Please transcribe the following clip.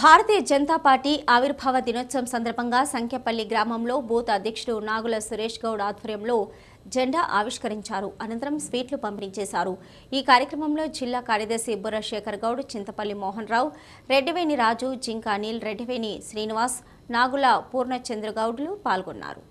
భారతీయ Janata party ఆవిర్భావ దినోత్సవం సందర్భంగా సంఖ్యపల్లి గ్రామంలో బూత్ అధ్యక్షుడు నాగుల సురేష్ గౌడ్ ఆధ్వర్యంలో జెండా ఆవిష్కరించారు అనంతరం స్వీట్లు పంపిణీ చేశారు ఈ కార్యక్రమంలో జిల్లా కార్యదర్శి బుర్ర శేఖర్ గౌడ్ చింతపల్లి మోహన్ రావు రెడ్డివేణి రాజు జింక అనిల్ రెడ్డివేణి శ్రీనివాస్ నాగుల గౌడ్లు పాల్గొన్నారు